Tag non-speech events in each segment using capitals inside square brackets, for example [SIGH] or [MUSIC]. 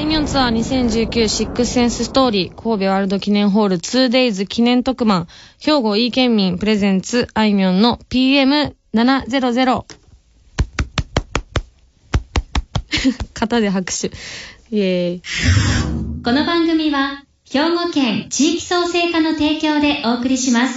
いみょんツアー2019シックスセンスストーリー神戸ワールド記念ホール 2days 記念特番兵庫 E 県民プレゼンツあいみょんの PM700 [LAUGHS] 型で拍手イエーイこの番組は兵庫県地域創生課の提供でお送りします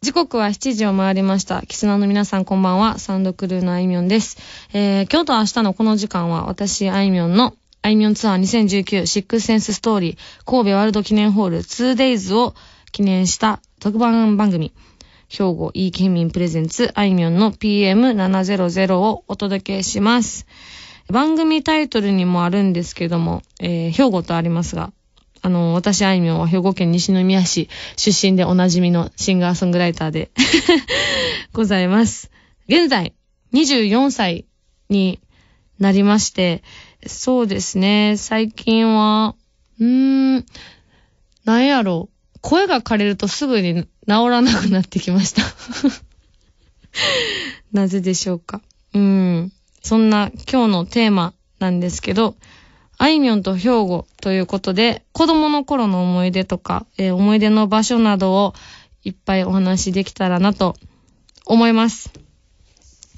時刻は7時を回りました。キスナーの皆さんこんばんは。サウンドクルーのあいみょんです。えー、今日と明日のこの時間は私、あいみょんのあいみょんツアー2019シックスセンスストーリー神戸ワールド記念ホール 2days を記念した特番番組、兵庫 E 県民プレゼンツあいみょんの PM700 をお届けします。番組タイトルにもあるんですけども、えー、兵庫とありますが、あの、私あいみょんは兵庫県西宮市出身でおなじみのシンガーソングライターで [LAUGHS] ございます。現在、24歳になりまして、そうですね。最近は、うーん、なんやろう。声が枯れるとすぐに治らなくなってきました [LAUGHS] なぜでしょうか。うん。そんな今日のテーマなんですけど、あいみょんと兵庫ということで、子供の頃の思い出とか、えー、思い出の場所などをいっぱいお話しできたらなと思います。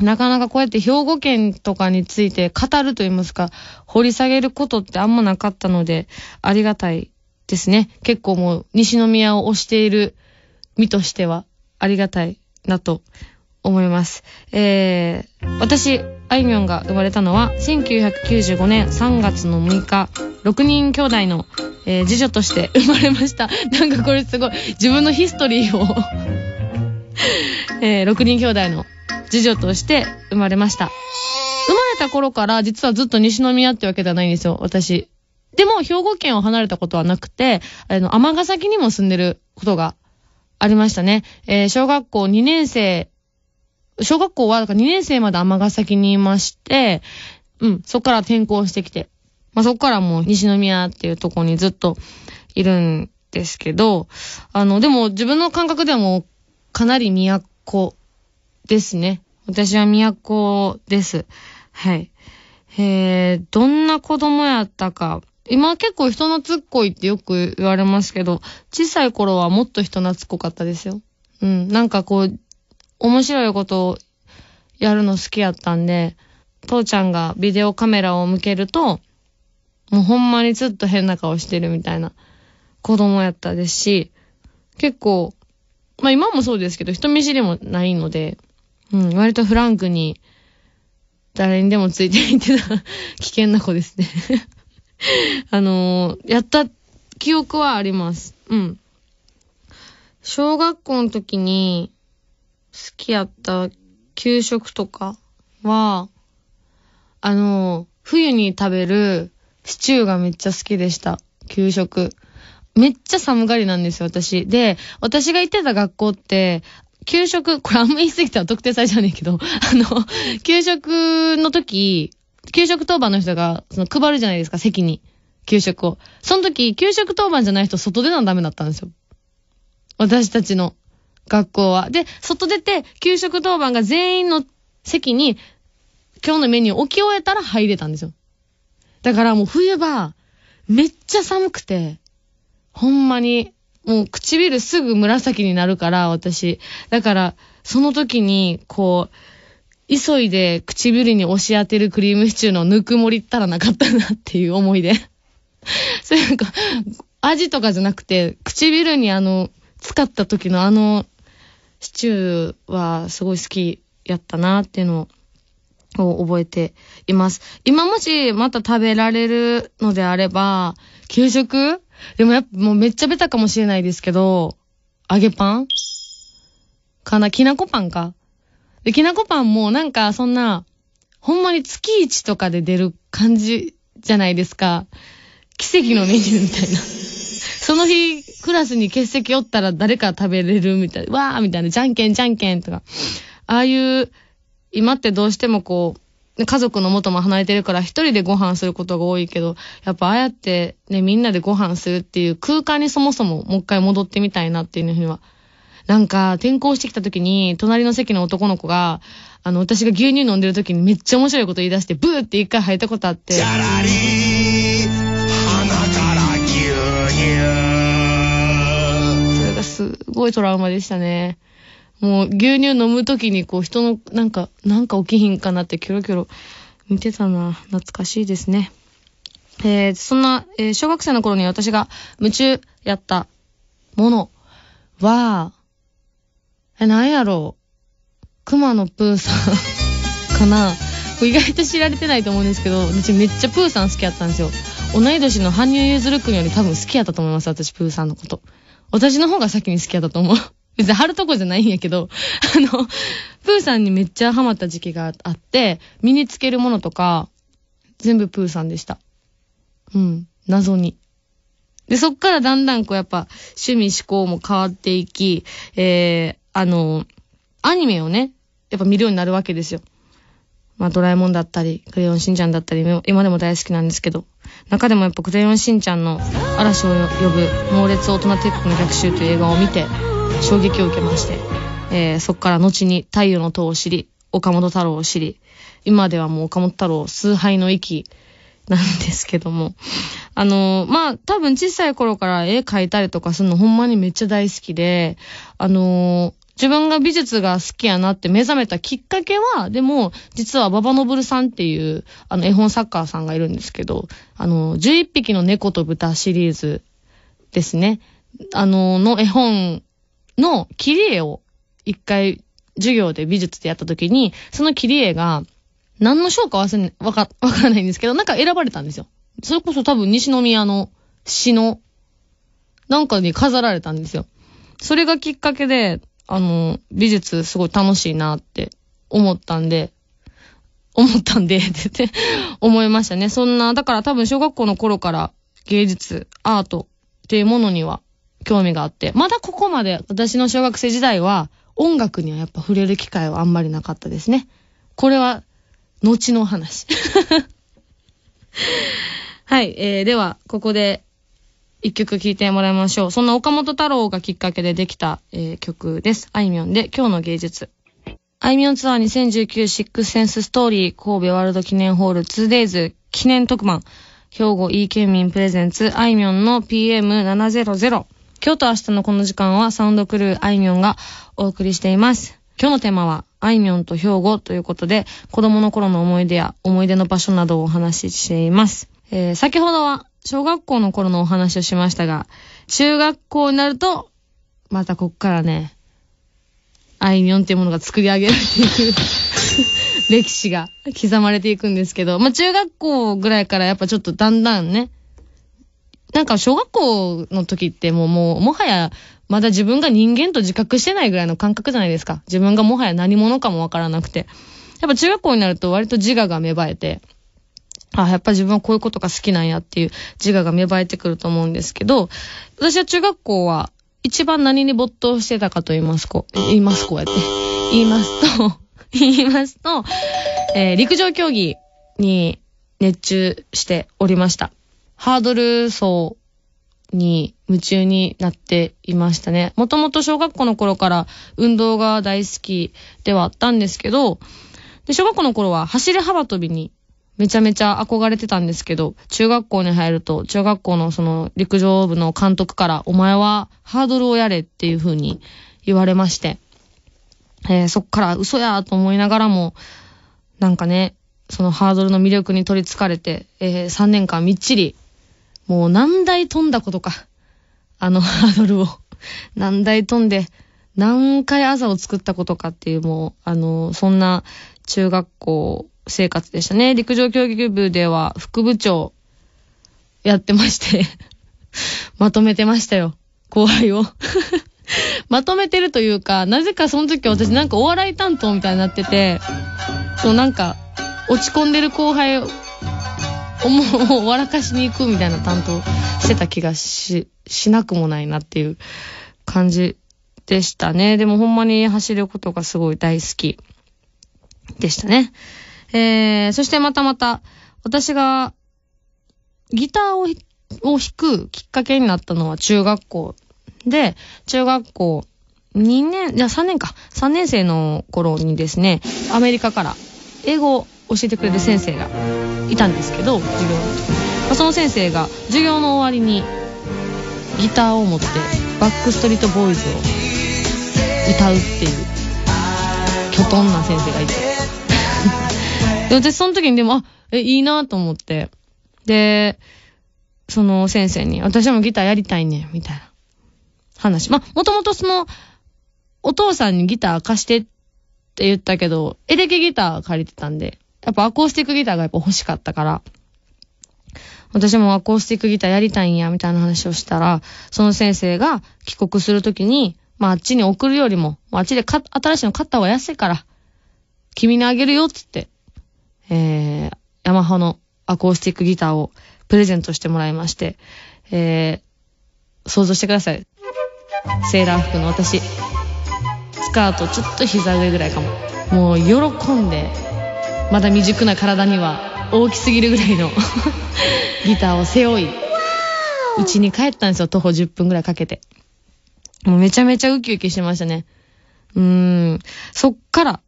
なかなかこうやって兵庫県とかについて語ると言いますか、掘り下げることってあんまなかったので、ありがたいですね。結構もう西宮を推している身としては、ありがたいなと思います。えー、私、あいみょんが生まれたのは、1995年3月の6日、6人兄弟の、えー、次女として [LAUGHS] 生まれました。なんかこれすごい、自分のヒストリーを [LAUGHS] えー、6人兄弟の次女として生まれました。生まれた頃から実はずっと西宮ってわけではないんですよ、私。でも、兵庫県を離れたことはなくて、あの、ヶ崎にも住んでることがありましたね。えー、小学校2年生、小学校はだから2年生までヶ崎にいまして、うん、そっから転校してきて。まあ、そっからもう西宮っていうとこにずっといるんですけど、あの、でも自分の感覚ではもうかなり都ですね。私は都です。はい。えー、どんな子供やったか。今結構人懐っこいってよく言われますけど、小さい頃はもっと人懐っこかったですよ。うん。なんかこう、面白いことをやるの好きやったんで、父ちゃんがビデオカメラを向けると、もうほんまにずっと変な顔してるみたいな子供やったですし、結構、まあ今もそうですけど、人見知りもないので、うん、割とフランクに、誰にでもついていってた危険な子ですね [LAUGHS] あのー、やった記憶はあります。うん。小学校の時に好きやった給食とかは、あの、冬に食べるシチューがめっちゃ好きでした。給食。めっちゃ寒がりなんですよ、私。で、私が行ってた学校って、給食、これあんま言い過ぎたら特定されちゃうねんけど、あの、給食の時、給食当番の人が、その、配るじゃないですか、席に。給食を。その時、給食当番じゃない人、外出なのダメだったんですよ。私たちの学校は。で、外出て、給食当番が全員の席に、今日のメニュー置き終えたら入れたんですよ。だからもう冬場、めっちゃ寒くて、ほんまに、もう唇すぐ紫になるから、私。だから、その時に、こう、急いで唇に押し当てるクリームシチューのぬくもりったらなかったなっていう思いで。それなんか、味とかじゃなくて、唇にあの、使った時のあの、シチューはすごい好きやったなっていうのを覚えています。今もしまた食べられるのであれば、給食でもやっぱもうめっちゃベタかもしれないですけど、揚げパンかなきなこパンか。で、きなこパンもなんかそんな、ほんまに月一とかで出る感じじゃないですか。奇跡のメニューみたいな。その日、クラスに欠席おったら誰か食べれるみたいな、わーみたいな、じゃんけんじゃんけんとか。ああいう、今ってどうしてもこう、家族の元も離れてるから一人でご飯することが多いけど、やっぱああやってね、みんなでご飯するっていう空間にそもそももう一回戻ってみたいなっていうふうには。なんか、転校してきた時に、隣の席の男の子が、あの、私が牛乳飲んでる時にめっちゃ面白いこと言い出して、ブーって一回吐いたことあって。ー鼻から牛乳それがすごいトラウマでしたね。もう牛乳飲むときにこう人のなんか、なんか起きひんかなってキョロキョロ見てたな。懐かしいですね。えー、そんな、えー、小学生の頃に私が夢中やったものは、え、なんやろう。熊のプーさん [LAUGHS] かな。意外と知られてないと思うんですけど、ゃ、めっちゃプーさん好きやったんですよ。同い年の羽生結弦くんより多分好きやったと思います、私プーさんのこと。私の方が先に好きやったと思う。別に貼るとこじゃないんやけど、[LAUGHS] あの、プーさんにめっちゃハマった時期があって、身につけるものとか、全部プーさんでした。うん、謎に。で、そっからだんだんこうやっぱ、趣味思考も変わっていき、えー、あの、アニメをね、やっぱ見るようになるわけですよ。まあ、ドラえもんだったり、クレヨンしんちゃんだったり、今でも大好きなんですけど、中でもやっぱクレヨンしんちゃんの嵐を呼ぶ猛烈大人テックの逆襲という映画を見て、衝撃を受けまして、えー、そっから後に太陽の塔を知り、岡本太郎を知り、今ではもう岡本太郎崇拝の域なんですけども、あのー、まあ、多分小さい頃から絵描いたりとかするのほんまにめっちゃ大好きで、あのー、自分が美術が好きやなって目覚めたきっかけは、でも、実はババノブルさんっていう、あの、絵本サッカーさんがいるんですけど、あの、11匹の猫と豚シリーズですね。あの、の絵本の切り絵を一回授業で美術でやった時に、その切り絵が、何の賞か忘れ、わか、わからないんですけど、なんか選ばれたんですよ。それこそ多分西宮の詩の、なんかに飾られたんですよ。それがきっかけで、あの、美術すごい楽しいなって思ったんで、思ったんで、って思いましたね。そんな、だから多分小学校の頃から芸術、アートっていうものには興味があって、まだここまで私の小学生時代は音楽にはやっぱ触れる機会はあんまりなかったですね。これは、後の話。[LAUGHS] はい、えー、では、ここで一曲聴いてもらいましょう。そんな岡本太郎がきっかけでできた、えー、曲です。あいみょんで今日の芸術。あいみょんツアー2019シックスセンスストーリー神戸ワールド記念ホール 2days 記念特番兵庫 E 県民プレゼンツあいみょんの PM700 今日と明日のこの時間はサウンドクルーあいみょんがお送りしています。今日のテーマはあいみょんと兵庫ということで子供の頃の思い出や思い出の場所などをお話ししています。えー、先ほどは小学校の頃のお話をしましたが、中学校になると、またこっからね、あいみょんっていうものが作り上げられていく [LAUGHS] 歴史が刻まれていくんですけど、まあ、中学校ぐらいからやっぱちょっとだんだんね、なんか小学校の時ってもうもう、もはやまだ自分が人間と自覚してないぐらいの感覚じゃないですか。自分がもはや何者かもわからなくて。やっぱ中学校になると割と自我が芽生えて、あ、やっぱ自分はこういうことが好きなんやっていう自我が芽生えてくると思うんですけど、私は中学校は一番何に没頭してたかと言いますこ、言いますこうやって。言いますと [LAUGHS] 言いますと、えー、陸上競技に熱中しておりました。ハードル走に夢中になっていましたね。もともと小学校の頃から運動が大好きではあったんですけど、で小学校の頃は走り幅跳びにめちゃめちゃ憧れてたんですけど、中学校に入ると、中学校のその陸上部の監督から、お前はハードルをやれっていう風に言われまして、えー、そっから嘘やと思いながらも、なんかね、そのハードルの魅力に取りつかれて、えー、3年間みっちり、もう何台飛んだことか、あのハードルを [LAUGHS] 何台飛んで、何回朝を作ったことかっていう、もう、あの、そんな中学校生活でしたね。陸上競技部では副部長やってまして [LAUGHS] まとめてましたよ。後輩を [LAUGHS] まとめてるというか、なぜかその時私なんかお笑い担当みたいになってて、そうなんか落ち込んでる後輩をもう笑かしに行くみたいな担当してた気がし、しなくもないなっていう感じでしたね。でもほんまに走ることがすごい大好きでしたね。えー、そしてまたまた、私がギターをを弾くきっかけになったのは中学校で、中学校2年、じゃ3年か、3年生の頃にですね、アメリカから英語を教えてくれる先生がいたんですけど、授業の時に。その先生が授業の終わりにギターを持ってバックストリートボーイズを歌うっていう、きょとんな先生がいて。で、私その時にでも、あ、え、いいなと思って。で、その先生に、私もギターやりたいねみたいな話。まあ、もともとその、お父さんにギター貸してって言ったけど、エレキギター借りてたんで、やっぱアコースティックギターがやっぱ欲しかったから、私もアコースティックギターやりたいんや、みたいな話をしたら、その先生が帰国するときに、まあ、あっちに送るよりも、あっちでか新しいの買った方が安いから、君にあげるよ、つってえー、ヤマハのアコースティックギターをプレゼントしてもらいまして、えー、想像してください。セーラー服の私。スカートちょっと膝上ぐらいかも。もう喜んで、まだ未熟な体には大きすぎるぐらいの [LAUGHS] ギターを背負い、うちに帰ったんですよ、徒歩10分ぐらいかけて。もうめちゃめちゃウキウキしてましたね。うーん。そっから、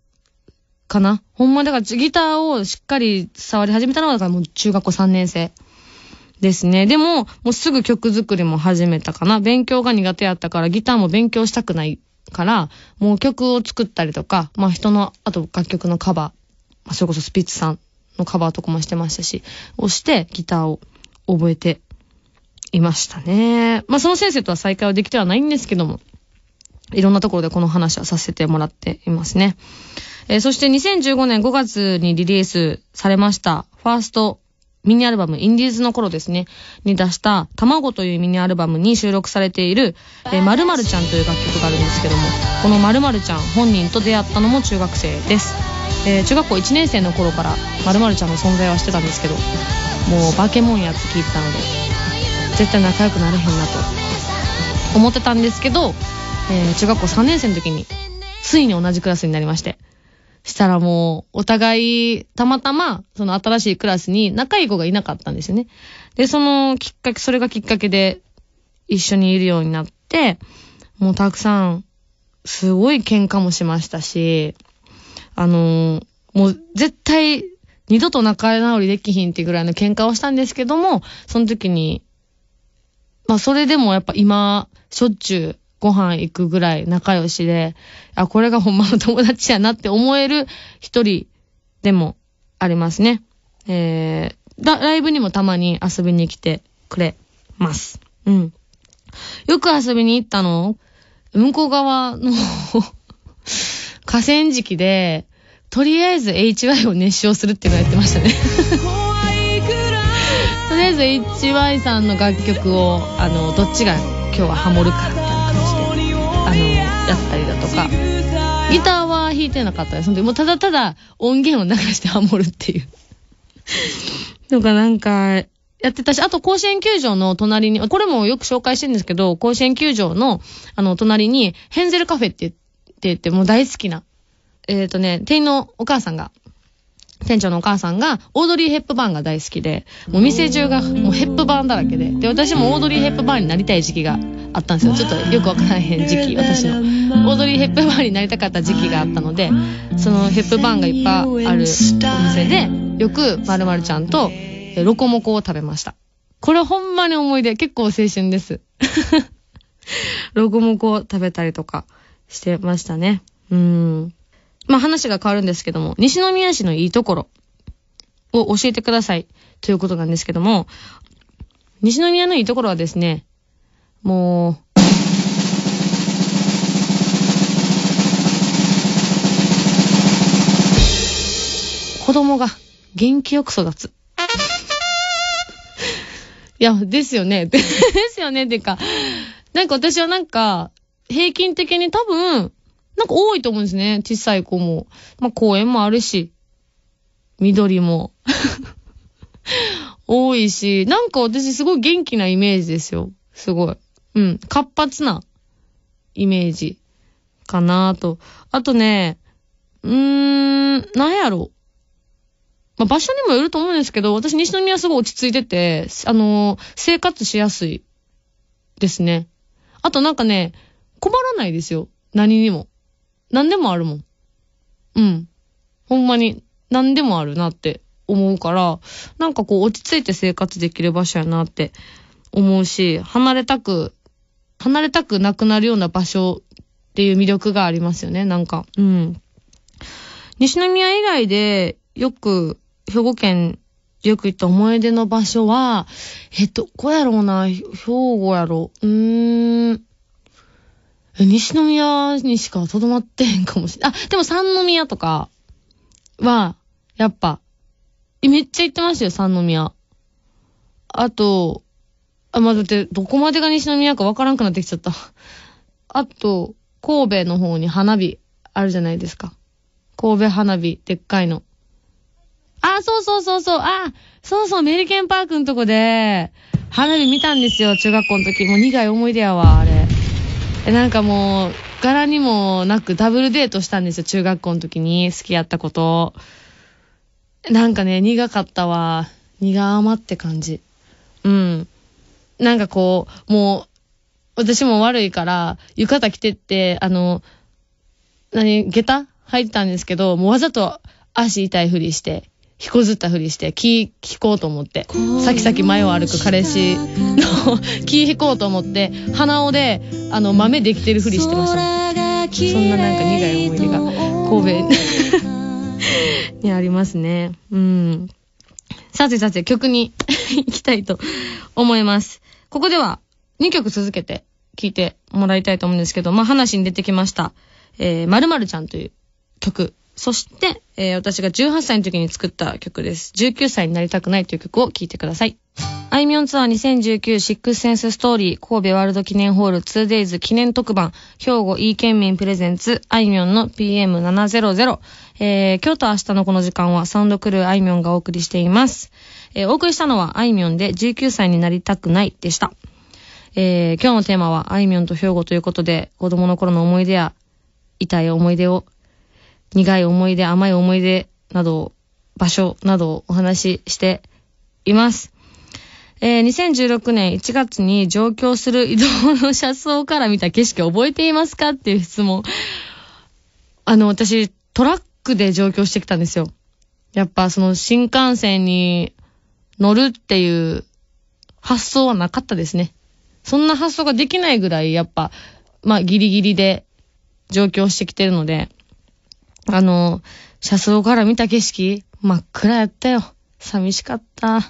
かな。ほんまだからギターをしっかり触り始めたのはだからもう中学校3年生ですね。でも、もうすぐ曲作りも始めたかな。勉強が苦手やったからギターも勉強したくないから、もう曲を作ったりとか、まあ人の、あと楽曲のカバー、それこそスピッツさんのカバーとかもしてましたし、をしてギターを覚えていましたね。まあその先生とは再会はできてはないんですけども、いろんなところでこの話はさせてもらっていますね。えー、そして2015年5月にリリースされました、ファーストミニアルバム、インディーズの頃ですね、に出した、卵というミニアルバムに収録されている、える〇〇ちゃんという楽曲があるんですけども、この〇〇ちゃん本人と出会ったのも中学生です。えー、中学校1年生の頃から〇〇ちゃんの存在はしてたんですけど、もう化け物やって聞いてたので、絶対仲良くなれへんなと思ってたんですけど、えー、中学校3年生の時に、ついに同じクラスになりまして、したらもう、お互い、たまたま、その新しいクラスに仲いい子がいなかったんですよね。で、そのきっかけ、それがきっかけで、一緒にいるようになって、もうたくさん、すごい喧嘩もしましたし、あのー、もう絶対、二度と仲直りできひんってぐらいの喧嘩をしたんですけども、その時に、まあそれでもやっぱ今、しょっちゅうご飯行くぐらい仲良しで、あ、これがほんまの友達やなって思える一人でもありますね。えー、だ、ライブにもたまに遊びに来てくれます。うん。よく遊びに行ったの向こう側の [LAUGHS] 河川敷で、とりあえず HY を熱唱するっていうのをやってましたね [LAUGHS] とりあえず HY さんの楽曲を、あの、どっちが今日はハモるかあのやったりだとかギターは弾いてなかったですでもただただ音源を流してハモるっていうのがなんかやってたし、あと甲子園球場の隣に、これもよく紹介してるんですけど、甲子園球場の、あの、隣に、ヘンゼルカフェって言って、もう大好きな、えっ、ー、とね、店員のお母さんが、店長のお母さんが、オードリー・ヘップバーンが大好きで、もう店中が、もうヘップバーンだらけで、で、私もオードリー・ヘップバーンになりたい時期があったんですよちょっとよくわからへん時期私のオードリー・ヘップバーンになりたかった時期があったのでそのヘップバーンがいっぱいあるお店でよくまるまるちゃんとロコモコを食べましたこれほんまに思い出結構青春です [LAUGHS] ロコモコを食べたりとかしてましたねうーんまあ話が変わるんですけども西宮市のいいところを教えてくださいということなんですけども西宮のいいところはですねもう、子供が元気よく育つ。いや、ですよね。[LAUGHS] ですよね。ってか、なんか私はなんか、平均的に多分、なんか多いと思うんですね。小さい子も。まあ、公園もあるし、緑も [LAUGHS] 多いし、なんか私すごい元気なイメージですよ。すごい。うん、活発なイメージかなと。あとね、うーん、なんやろ。まあ、場所にもよると思うんですけど、私西宮すごい落ち着いてて、あのー、生活しやすいですね。あとなんかね、困らないですよ。何にも。何でもあるもん。うん。ほんまに、何でもあるなって思うから、なんかこう落ち着いて生活できる場所やなって思うし、離れたく離れたくなくなるような場所っていう魅力がありますよね、なんか。うん。西宮以外でよく兵庫県よく行った思い出の場所は、えっと、ここやろうな、兵庫やろう。うーん。西宮にしかとどまってへんかもしれん。あ、でも三宮とかは、やっぱ、めっちゃ行ってますよ、三宮。あと、あ、まあ、だって、どこまでが西宮かわからんくなってきちゃった。あと、神戸の方に花火あるじゃないですか。神戸花火、でっかいの。あ、そうそうそうそう、あ、そうそう、メリケンパークのとこで、花火見たんですよ、中学校の時。もう苦い思い出やわ、あれ。え、なんかもう、柄にもなくダブルデートしたんですよ、中学校の時に。好きやったこと。なんかね、苦かったわ。苦甘って感じ。うん。なんかこう、もう、私も悪いから、浴衣着てって、あの、何、下駄入ったんですけど、もうわざと足痛いふりして、ひこずったふりして、気、引こうと思って、さきさき前を歩く彼氏の [LAUGHS] 気引こうと思って、鼻緒で、あの、豆できてるふりしてました。そんななんか苦い思い出が、神戸 [LAUGHS] にありますね。うん。さてさて、曲に [LAUGHS] 行きたいと思います。ここでは2曲続けて聴いてもらいたいと思うんですけど、まあ、話に出てきました、えー、〇〇ちゃんという曲。そして、えー、私が18歳の時に作った曲です。19歳になりたくないという曲を聴いてください。あいみょんツアー2019シックスセンスストーリー神戸ワールド記念ホール 2days 記念特番兵庫 E 県民プレゼンツあいみょんの PM700、えー、今日と明日のこの時間はサウンドクルーあいみょんがお送りしています。えー、お送りしたのはあいみょんで19歳になりたくないでした。えー、今日のテーマはあいみょんと兵庫ということで、子供の頃の思い出や、痛い思い出を、苦い思い出、甘い思い出など、場所などをお話ししています。えー、2016年1月に上京する移動の車窓から見た景色覚えていますかっていう質問。あの、私、トラックで上京してきたんですよ。やっぱその新幹線に乗るっていう発想はなかったですね。そんな発想ができないぐらい、やっぱ、まあ、ギリギリで上京してきてるので、あの、車窓から見た景色、真っ暗やったよ。寂しかった。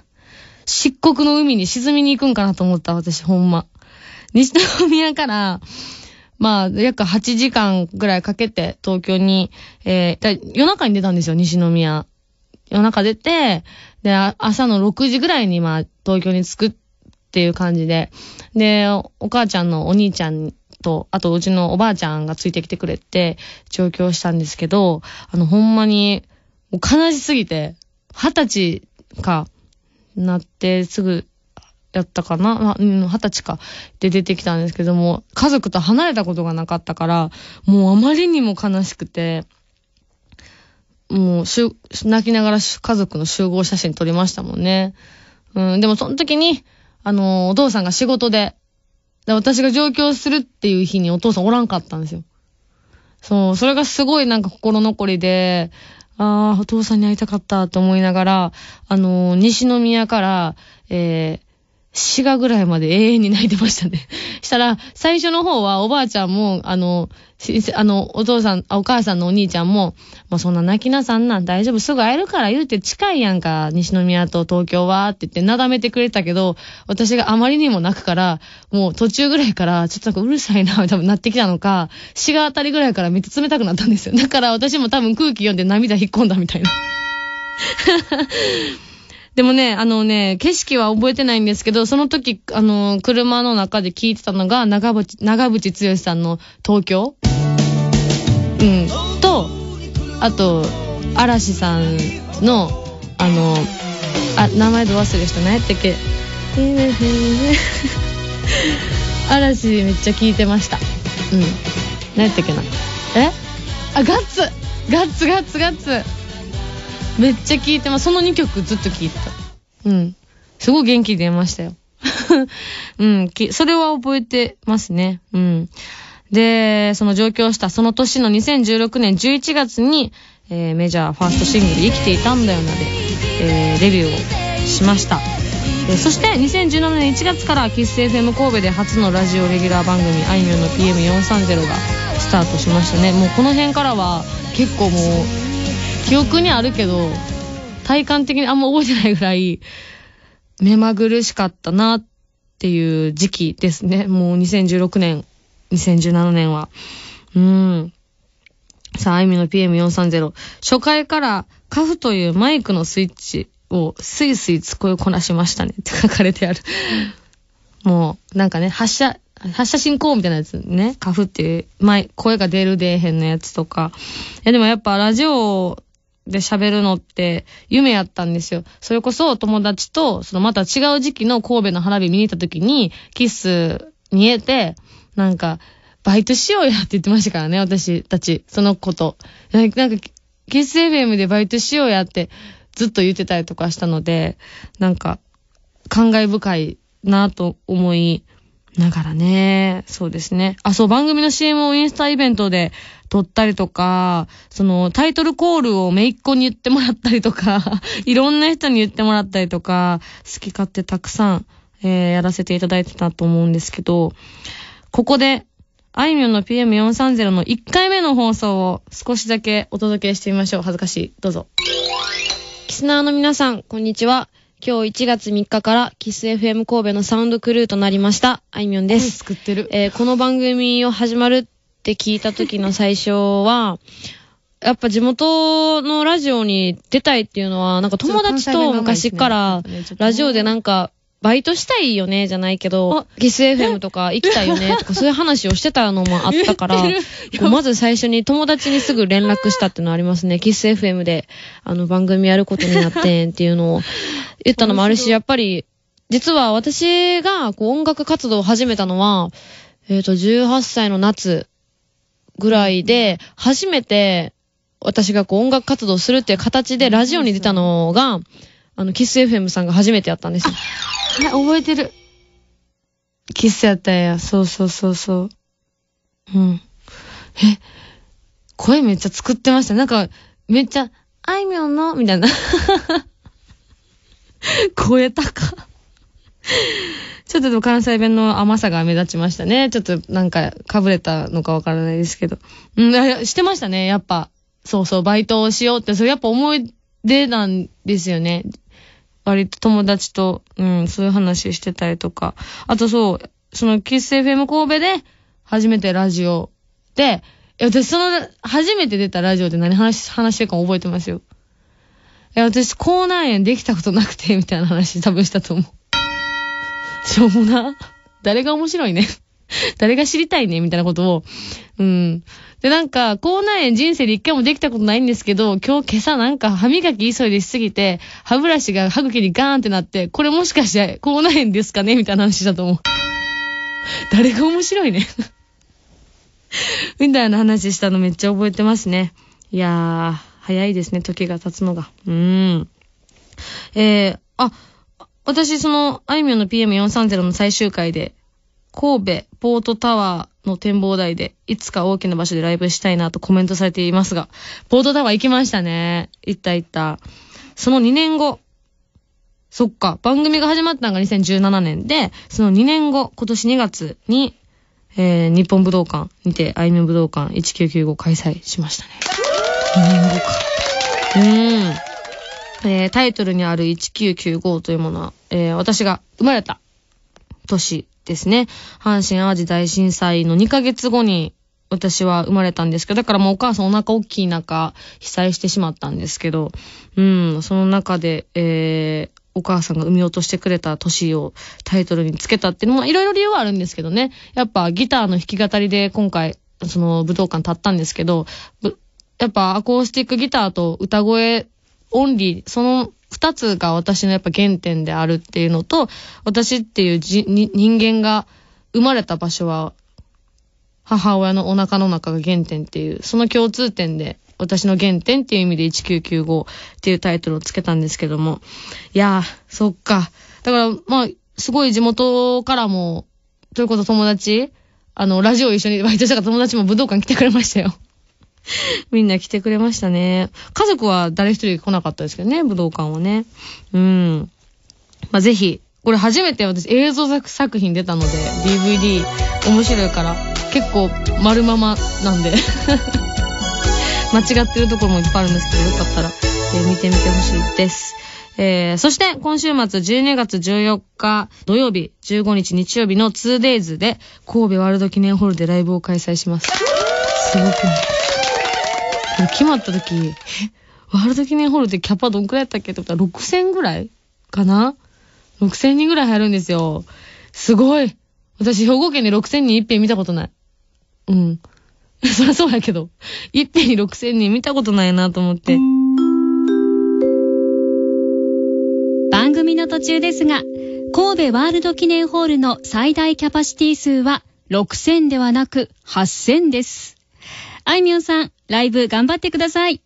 漆黒の海に沈みに行くんかなと思った、私、ほんま。西宮から、まあ、約8時間ぐらいかけて東京に、えー、夜中に出たんですよ、西宮。夜中出て、で、朝の6時ぐらいに、まあ、東京に着くっていう感じで、で、お母ちゃんのお兄ちゃんと、あとうちのおばあちゃんがついてきてくれて、上京したんですけど、あの、ほんまに、もう悲しすぎて、二十歳か、なってすぐ、やったかな二十歳か。で出てきたんですけども、家族と離れたことがなかったから、もうあまりにも悲しくて、もう、泣きながら家族の集合写真撮りましたもんね。うん、でもその時に、あの、お父さんが仕事で、で私が上京するっていう日にお父さんおらんかったんですよ。そう、それがすごいなんか心残りで、ああ、お父さんに会いたかったと思いながら、あの、西宮から、えー、滋賀ぐらいまで永遠に泣いてましたね。[LAUGHS] したら、最初の方はおばあちゃんも、あの、あの、お父さん、お母さんのお兄ちゃんも、もうそんな泣きなさんなん大丈夫、すぐ会えるから言うて近いやんか、西宮と東京は、って言ってなだめてくれたけど、私があまりにも泣くから、もう途中ぐらいから、ちょっとなんかうるさいな、多分なってきたのか、滋賀あたりぐらいからめっちゃ冷たくなったんですよ。だから私も多分空気読んで涙引っ込んだみたいな。[LAUGHS] でもね、あのね、景色は覚えてないんですけど、その時、あの、車の中で聞いてたのが、長渕、長渕剛さんの東京うん。と、あと、嵐さんの、あの、あ、名前ど忘れした、何やったっけ [LAUGHS] 嵐めっちゃ聞いてました。うん。何やったっけな。えあ、ガッツガッツガッツガッツめっちゃ聴いてますその2曲ずっと聴いてたうんすごい元気出ましたよ [LAUGHS] うんそれは覚えてますねうんでその上京したその年の2016年11月に、えー、メジャーファーストシングル「生きていたんだよなで」えー、デビューをしましたそして2017年1月からキス FM 神戸で初のラジオレギュラー番組あいみょんの PM430 がスタートしましたねもうこの辺からは結構もう記憶にあるけど、体感的にあんま覚えてないぐらい、目まぐるしかったなっていう時期ですね。もう2016年、2017年は。うん。さあ、あいみの PM430。初回からカフというマイクのスイッチをスイスイ使いこなしましたねって書かれてある。もう、なんかね、発射、発射進行みたいなやつね。カフっていう、前、声が出る出えへんのやつとか。いや、でもやっぱラジオで喋るのって夢やったんですよ。それこそ友達と、そのまた違う時期の神戸の花火見に行った時に、キス見えて、なんか、バイトしようやって言ってましたからね、私たち、そのこと。なんか、キス FM でバイトしようやってずっと言ってたりとかしたので、なんか、感慨深いなと思いだからね、そうですね。あ、そう、番組の CM をインスタイベントで撮ったりとか、その、タイトルコールをめいっ子に言ってもらったりとか、[LAUGHS] いろんな人に言ってもらったりとか、好き勝手たくさん、えー、やらせていただいてたと思うんですけど、ここで、あいみょんの PM430 の1回目の放送を少しだけお届けしてみましょう。恥ずかしい。どうぞ。キスナーの皆さん、こんにちは。今日1月3日からキス FM 神戸のサウンドクルーとなりました、あいみょんです。作ってる。えー、この番組を始まるって聞いた時の最初は、やっぱ地元のラジオに出たいっていうのは、なんか友達と昔から、ラジオでなんか、バイトしたいよね、じゃないけど、ギス FM とか行きたいよね、とかそういう話をしてたのも [LAUGHS] あったから、まず最初に友達にすぐ連絡したってのありますね。ギス FM で、あの、番組やることになってんっていうのを言ったのもあるし、やっぱり、実は私がこう音楽活動を始めたのは、えっ、ー、と、18歳の夏ぐらいで、初めて私がこう音楽活動するっていう形でラジオに出たのが、あの、キス FM さんが初めてやったんですよ。え、覚えてる。キスやったんや。そうそうそうそう。うん。え、声めっちゃ作ってました。なんか、めっちゃ、あいみょんのみたいな。[LAUGHS] 声高。ちょっとでも関西弁の甘さが目立ちましたね。ちょっとなんか、かぶれたのかわからないですけど。うん、してましたね、やっぱ。そうそう、バイトをしようって、それやっぱ思い出なんですよね。割と友達と、うん、そういう話してたりとか。あとそう、その、キス FM 神戸で、初めてラジオで、え、私その、初めて出たラジオで何話、話してるか覚えてますよ。え、私、口内炎できたことなくて、みたいな話多分したと思う。しょうもな。誰が面白いね。[LAUGHS] 誰が知りたいねみたいなことを。うん。で、なんか、口内炎人生で一回もできたことないんですけど、今日今朝なんか歯磨き急いでしすぎて、歯ブラシが歯茎にガーンってなって、これもしかして口内炎ですかねみたいな話だと思う。[LAUGHS] 誰が面白いねみたいな話したのめっちゃ覚えてますね。いやー、早いですね、時が経つのが。うーん。えー、あ、私、その、あいみょんの PM430 の最終回で、神戸ポートタワーの展望台で、いつか大きな場所でライブしたいなとコメントされていますが、ポートタワー行きましたね。行った行った。その2年後、そっか、番組が始まったのが2017年で、その2年後、今年2月に、えー、日本武道館にて、あいみょん武道館1995開催しましたね。2年後か。うーん。えー、タイトルにある1995というものは、えー、私が生まれた年ですね。阪神淡路大震災の2ヶ月後に私は生まれたんですけど、だからもうお母さんお腹大きい中、被災してしまったんですけど、うん、その中で、えー、お母さんが産み落としてくれた年をタイトルにつけたっていうのも、いろいろ理由はあるんですけどね。やっぱギターの弾き語りで今回、その武道館立ったんですけど、やっぱアコースティックギターと歌声オンリー、その二つが私のやっぱ原点であるっていうのと、私っていうじ人間が生まれた場所は、母親のお腹の中が原点っていう、その共通点で、私の原点っていう意味で1995っていうタイトルをつけたんですけども。いやー、そっか。だから、まあ、すごい地元からも、ということ友達、あの、ラジオ一緒にバイトした友達も武道館来てくれましたよ。[LAUGHS] みんな来てくれましたね。家族は誰一人来なかったですけどね、武道館はね。うん。まあ、ぜひ、これ初めて私映像作品出たので、DVD 面白いから、結構丸ままなんで [LAUGHS] 間違ってるところもいっぱいあるんですけど、よかったら、え見てみてほしいです。えー、そして今週末12月14日土曜日、15日日曜日の 2days で神戸ワールド記念ホールでライブを開催します。すごくない決まった時、ワールド記念ホールってキャパどんくらいやったっけとか、6000ぐらいかな ?6000 人ぐらい入るんですよ。すごい。私、兵庫県で6000人一遍見たことない。うん。[LAUGHS] そりゃそうやけど。一遍に6000人見たことないなと思って。番組の途中ですが、神戸ワールド記念ホールの最大キャパシティ数は6000ではなく8000です。あいみょんさん、ライブ頑張ってください。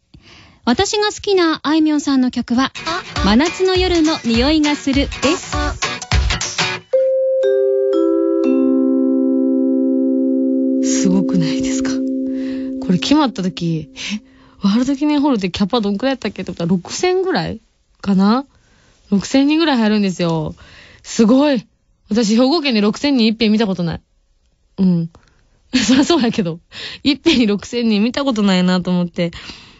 私が好きなあいみょんさんの曲は、真夏の夜の匂いがするです。すごくないですかこれ決まった時、え、ワールド記念ホールってキャパどんくらいやったっけとか、6000ぐらいかな ?6000 人ぐらい入るんですよ。すごい。私、兵庫県で6000人一遍見たことない。うん。[LAUGHS] そりゃそうやけど、一遍に6000人見たことないなと思って、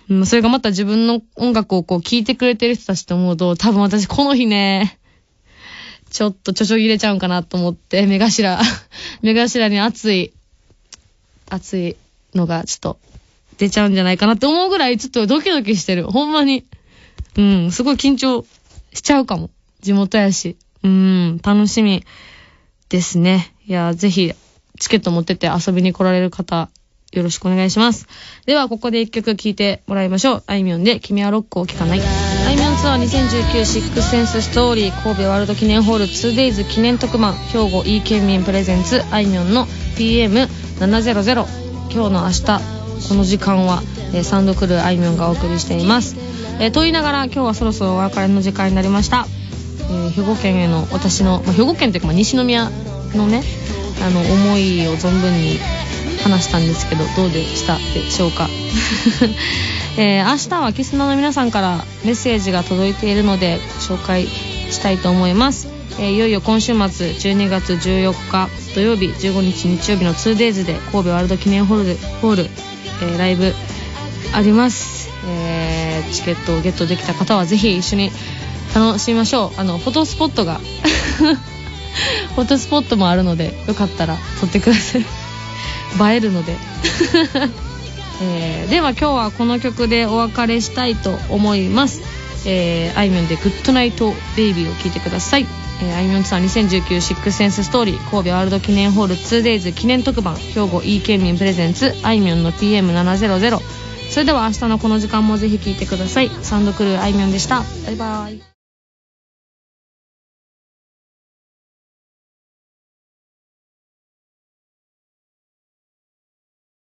うん、それがまた自分の音楽をこう聴いてくれてる人たちと思うと、多分私この日ね、ちょっとちょちょ切れちゃうんかなと思って、目頭、[LAUGHS] 目頭に熱い、熱いのがちょっと出ちゃうんじゃないかなって思うぐらいちょっとドキドキしてる。ほんまに。うん、すごい緊張しちゃうかも。地元やし。うん、楽しみですね。いや、ぜひ、チケット持ってて遊びに来られる方、よろしくお願いします。では、ここで一曲聴いてもらいましょう。あいみょんで、君はロックを聴かない。あいみょんツアー2019シックスセンスストーリー神戸ワールド記念ホール 2days 記念特番兵庫 E 県民プレゼンツあいみょんの PM700 今日の明日この時間は、えー、サンドクルーあいみょんがお送りしています、えー、と言いながら今日はそろそろお別れの時間になりました、えー、兵庫県への私の、まあ、兵庫県というか、まあ、西宮のねあの思いを存分に話したんですけどどうでしたでしょうか、[LAUGHS] えー、明日はキスナの皆さんからメッセージが届いているので紹介したいと思います、えー、いよいよ今週末12月14日土曜日15日日曜日の 2days で神戸ワールド記念ホールホール、えー、ライブあります、えチケットをゲットできた方はぜひ一緒に楽しみましょうあのフォトスポットが [LAUGHS] フォトスポットもあるのでよかったら撮ってください [LAUGHS] 映えるので [LAUGHS] えー、では今日はこの曲でお別れしたいと思います、えー、あいみょんで「グッドナイトベイビー」を聴いてください、えー、あいみょんさん2019シックスセンスストーリー神戸ワールド記念ホール 2days 記念特番兵庫 E 県民プレゼンツあいみょんの PM700 それでは明日のこの時間もぜひ聴いてくださいサンドクルーあいみょんでしたバイバイ